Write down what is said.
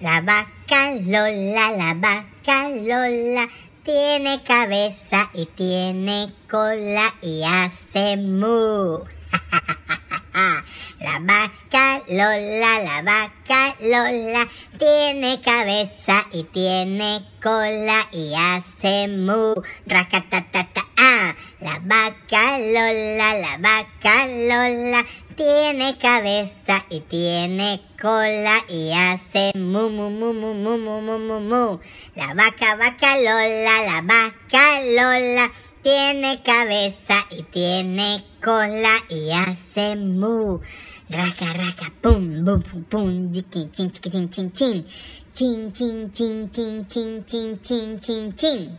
La vaca Lola, la vaca Lola, tiene cabeza y tiene cola y hace mu. La vaca Lola, la vaca Lola, tiene cabeza y tiene cola y hace mu. ta ah. La vaca Lola, la vaca Lola, tiene cabeza y tiene cola y hace mu mu mu mu mu mu mu mu La vaca vaca Lola, la vaca Lola tiene cabeza y tiene cola y hace mu. Raca raca pum pum pum chin chin chin chin chin chin chin chin chin